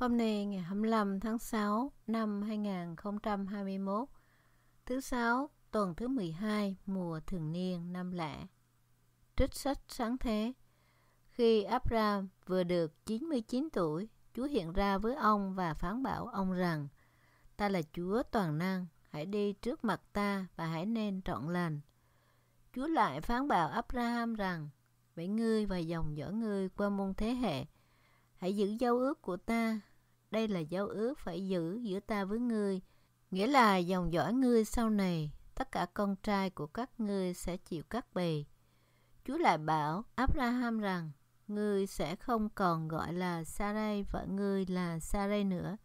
Hôm nay ngày 25 tháng 6 năm 2021, thứ sáu, tuần thứ 12 mùa thường niên năm lẻ. Trích sách sáng thế. Khi Abraham vừa được 99 tuổi, Chúa hiện ra với ông và phán bảo ông rằng: Ta là Chúa toàn năng, hãy đi trước mặt ta và hãy nên trọn lành. Chúa lại phán bảo Abraham rằng: Vậy ngươi và dòng dõi ngươi qua muôn thế hệ, hãy giữ giao ước của ta đây là giao ước phải giữ giữa ta với ngươi, nghĩa là dòng dõi ngươi sau này, tất cả con trai của các ngươi sẽ chịu các bề. Chúa lại bảo Abraham rằng, ngươi sẽ không còn gọi là Sarai vợ ngươi là Sarai nữa,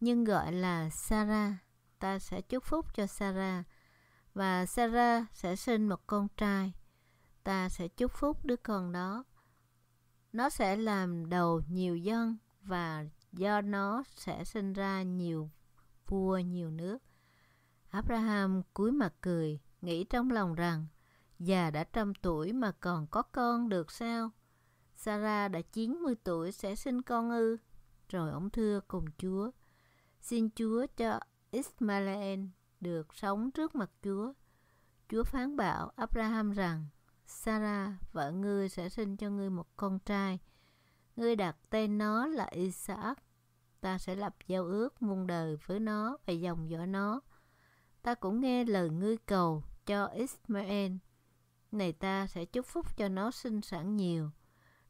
nhưng gọi là Sarah. Ta sẽ chúc phúc cho Sarah và Sarah sẽ sinh một con trai. Ta sẽ chúc phúc đứa con đó. Nó sẽ làm đầu nhiều dân và do nó sẽ sinh ra nhiều vua nhiều nước. Abraham cúi mặt cười, nghĩ trong lòng rằng già đã trăm tuổi mà còn có con được sao? Sarah đã 90 tuổi sẽ sinh con ư? Rồi ông thưa cùng Chúa, xin Chúa cho Ismael được sống trước mặt Chúa. Chúa phán bảo Abraham rằng, Sarah, vợ ngươi sẽ sinh cho ngươi một con trai Ngươi đặt tên nó là Isaac. Ta sẽ lập giao ước muôn đời với nó và dòng dõi nó. Ta cũng nghe lời ngươi cầu cho Ismael. Này ta sẽ chúc phúc cho nó sinh sản nhiều.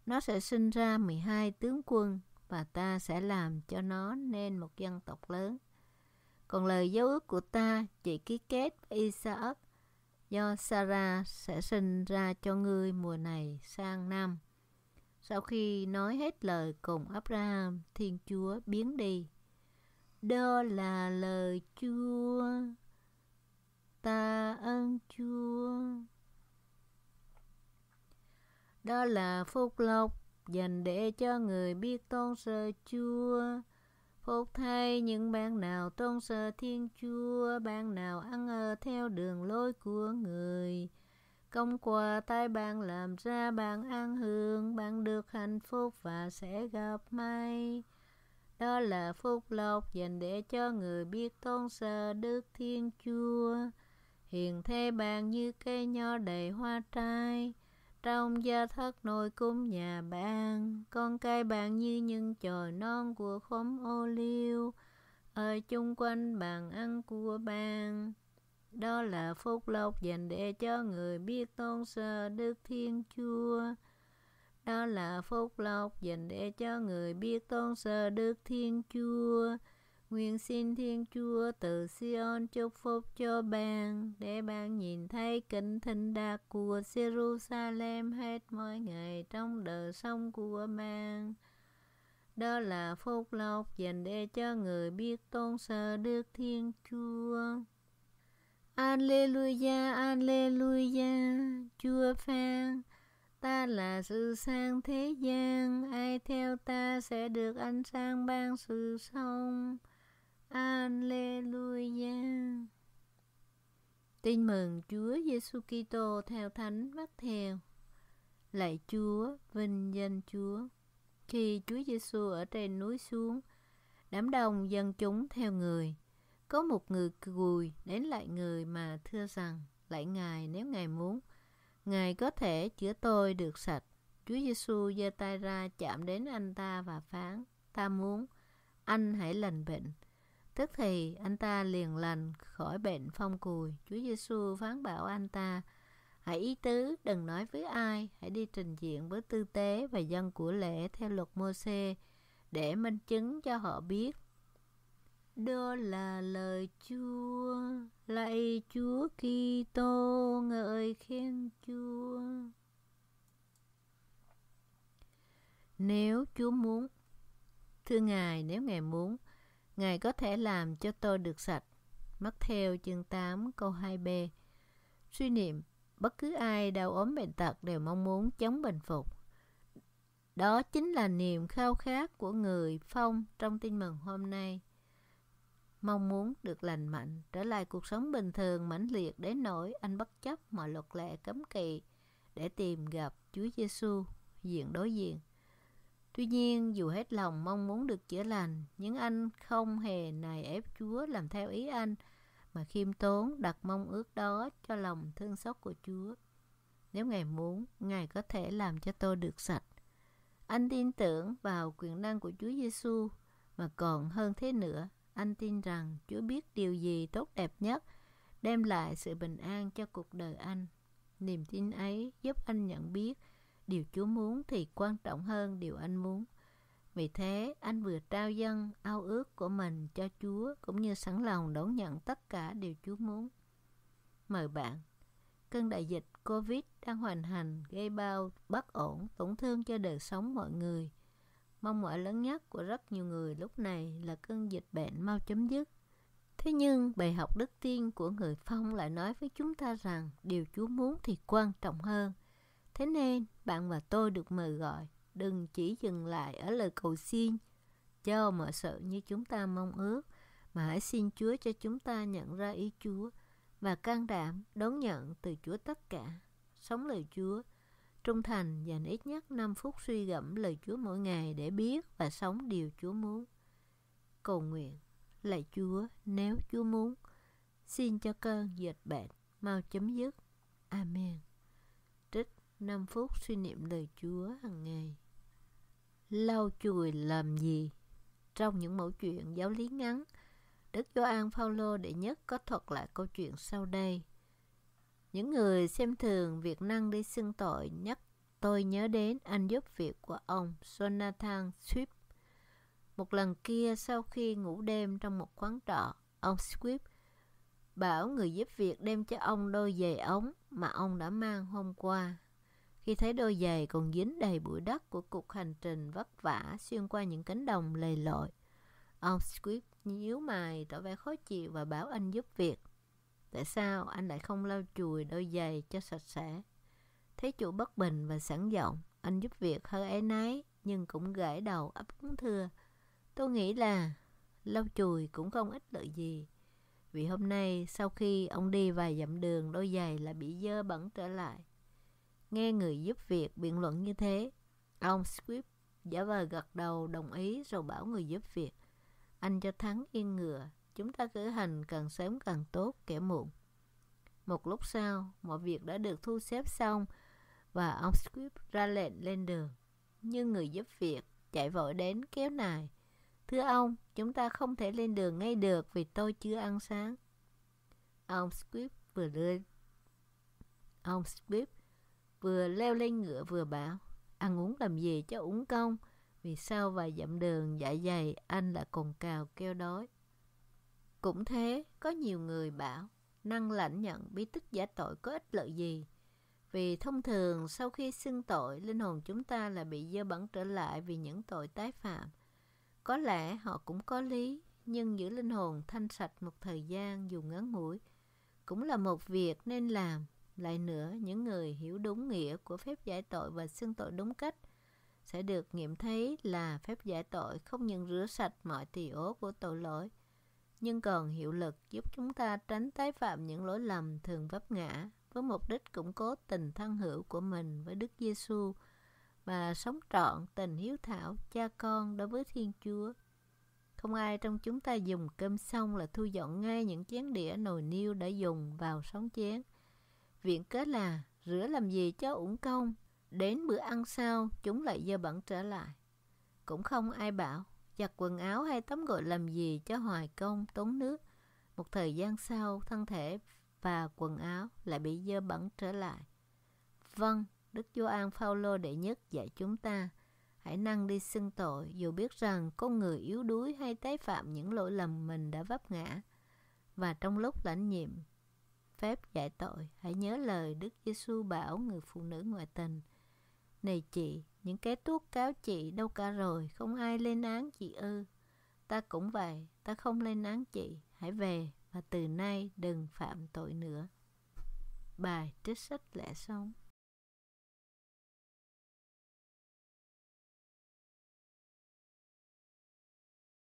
Nó sẽ sinh ra 12 tướng quân và ta sẽ làm cho nó nên một dân tộc lớn. Còn lời giao ước của ta chỉ ký kết Isaac do Sarah sẽ sinh ra cho ngươi mùa này sang năm. Sau khi nói hết lời cùng Abraham, Thiên Chúa biến đi. Đó là lời Chúa, ta ơn Chúa. Đó là phúc lộc dành để cho người biết tôn sơ Chúa. Phúc thay những bạn nào tôn sơ Thiên Chúa, bạn nào ăn ở theo đường lối của người. Công quà tay bạn làm ra bạn ăn hương, bạn phúc và sẽ gặp may đó là phúc lộc dành để cho người biết tôn sơ đức thiên chúa hiền thế bàn như cây nho đầy hoa trai trong gia thất nội cung nhà bạn con cây bạn như những chồi non của khóm ô liu ở chung quanh bàn ăn của bạn đó là phúc lộc dành để cho người biết tôn sơ đức thiên chúa đó là phúc lộc dành để cho người biết tôn sơ đức thiên chúa Nguyện xin Thiên Chúa từ Sion chúc phúc cho bạn để bạn nhìn thấy kính thịnh đạt của Jerusalem hết mỗi ngày trong đời sống của bạn. Đó là phúc lộc dành để cho người biết tôn sơ Đức Thiên Chúa. Alleluia, Alleluia, Chúa phan. Ta là sự sang thế gian, ai theo ta sẽ được ánh sáng ban sự sống. Alleluia. Tin mừng Chúa Giêsu Kitô theo Thánh Mát Theo. Lạy Chúa, vinh danh Chúa. Khi Chúa Giêsu ở trên núi xuống, đám đông dân chúng theo người. Có một người cùi đến lại người mà thưa rằng, Lạy Ngài nếu Ngài muốn, Ngài có thể chữa tôi được sạch. Chúa Giêsu giơ tay ra chạm đến anh ta và phán, ta muốn, anh hãy lành bệnh. Tức thì anh ta liền lành khỏi bệnh phong cùi. Chúa Giêsu phán bảo anh ta, hãy ý tứ, đừng nói với ai, hãy đi trình diện với tư tế và dân của lễ theo luật Môsê để minh chứng cho họ biết đó là lời Chúa lạy Chúa Kitô ngợi khen Chúa nếu Chúa muốn thưa ngài nếu ngài muốn ngài có thể làm cho tôi được sạch mắt theo chương 8 câu 2b suy niệm bất cứ ai đau ốm bệnh tật đều mong muốn chống bệnh phục đó chính là niềm khao khát của người phong trong tin mừng hôm nay mong muốn được lành mạnh, trở lại cuộc sống bình thường mãnh liệt đến nỗi anh bất chấp mọi luật lệ cấm kỵ để tìm gặp Chúa Giêsu diện đối diện. Tuy nhiên, dù hết lòng mong muốn được chữa lành, nhưng anh không hề nài ép Chúa làm theo ý anh, mà khiêm tốn đặt mong ước đó cho lòng thương xót của Chúa. Nếu Ngài muốn, Ngài có thể làm cho tôi được sạch. Anh tin tưởng vào quyền năng của Chúa Giêsu mà còn hơn thế nữa, anh tin rằng Chúa biết điều gì tốt đẹp nhất, đem lại sự bình an cho cuộc đời anh. Niềm tin ấy giúp anh nhận biết điều Chúa muốn thì quan trọng hơn điều anh muốn. Vì thế, anh vừa trao dâng ao ước của mình cho Chúa cũng như sẵn lòng đón nhận tất cả điều Chúa muốn. Mời bạn, cơn đại dịch COVID đang hoành hành gây bao bất ổn, tổn thương cho đời sống mọi người – Mong mỏi lớn nhất của rất nhiều người lúc này là cơn dịch bệnh mau chấm dứt. Thế nhưng bài học đức tiên của người Phong lại nói với chúng ta rằng điều Chúa muốn thì quan trọng hơn. Thế nên bạn và tôi được mời gọi đừng chỉ dừng lại ở lời cầu xin cho mọi sự như chúng ta mong ước mà hãy xin Chúa cho chúng ta nhận ra ý Chúa và can đảm đón nhận từ Chúa tất cả, sống lời Chúa, trung thành dành ít nhất 5 phút suy gẫm lời Chúa mỗi ngày để biết và sống điều Chúa muốn. Cầu nguyện, lạy Chúa, nếu Chúa muốn, xin cho cơn dịch bệnh mau chấm dứt. Amen. Trích 5 phút suy niệm lời Chúa hàng ngày. Lau chùi làm gì? Trong những mẫu chuyện giáo lý ngắn, Đức Gioan Phaolô đệ nhất có thuật lại câu chuyện sau đây – những người xem thường việc năng đi xưng tội nhắc tôi nhớ đến anh giúp việc của ông Jonathan Swift. Một lần kia sau khi ngủ đêm trong một quán trọ, ông Swift bảo người giúp việc đem cho ông đôi giày ống mà ông đã mang hôm qua. Khi thấy đôi giày còn dính đầy bụi đất của cuộc hành trình vất vả xuyên qua những cánh đồng lầy lội, ông Swift nhíu mày tỏ vẻ khó chịu và bảo anh giúp việc. Tại sao anh lại không lau chùi đôi giày cho sạch sẽ? Thấy chủ bất bình và sẵn giọng, anh giúp việc hơi ái náy nhưng cũng gãi đầu ấp úng thưa. Tôi nghĩ là lau chùi cũng không ít lợi gì. Vì hôm nay sau khi ông đi vài dặm đường đôi giày lại bị dơ bẩn trở lại. Nghe người giúp việc biện luận như thế, ông Swift giả vờ gật đầu đồng ý rồi bảo người giúp việc. Anh cho Thắng yên ngựa chúng ta cử hành càng sớm càng tốt kẻ muộn. Một lúc sau, mọi việc đã được thu xếp xong và ông Swift ra lệnh lên đường. Nhưng người giúp việc chạy vội đến kéo nài. Thưa ông, chúng ta không thể lên đường ngay được vì tôi chưa ăn sáng. Ông Swift vừa lên. Ông Swift vừa leo lên ngựa vừa bảo ăn uống làm gì cho uống công vì sau vài dặm đường dạ dày anh lại còn cào kêu đói cũng thế, có nhiều người bảo năng lãnh nhận bí tích giả tội có ích lợi gì. Vì thông thường sau khi xưng tội, linh hồn chúng ta là bị dơ bẩn trở lại vì những tội tái phạm. Có lẽ họ cũng có lý, nhưng giữ linh hồn thanh sạch một thời gian dù ngắn ngủi cũng là một việc nên làm. Lại nữa, những người hiểu đúng nghĩa của phép giải tội và xưng tội đúng cách sẽ được nghiệm thấy là phép giải tội không những rửa sạch mọi tỳ ố của tội lỗi, nhưng còn hiệu lực giúp chúng ta tránh tái phạm những lỗi lầm thường vấp ngã với mục đích củng cố tình thân hữu của mình với Đức Giêsu và sống trọn tình hiếu thảo cha con đối với Thiên Chúa. Không ai trong chúng ta dùng cơm xong là thu dọn ngay những chén đĩa nồi niêu đã dùng vào sóng chén. Viện kết là rửa làm gì cho ủng công, đến bữa ăn sau chúng lại dơ bẩn trở lại. Cũng không ai bảo giặt quần áo hay tắm gội làm gì cho hoài công tốn nước. Một thời gian sau, thân thể và quần áo lại bị dơ bẩn trở lại. Vâng, Đức Gioan Phaolô đệ nhất dạy chúng ta hãy năng đi xưng tội dù biết rằng con người yếu đuối hay tái phạm những lỗi lầm mình đã vấp ngã và trong lúc lãnh nhiệm phép giải tội hãy nhớ lời Đức Giêsu bảo người phụ nữ ngoại tình này chị, những cái tuốt cáo chị đâu cả rồi, không ai lên án chị ư. Ta cũng vậy, ta không lên án chị, hãy về và từ nay đừng phạm tội nữa. Bài trích sách lẽ sống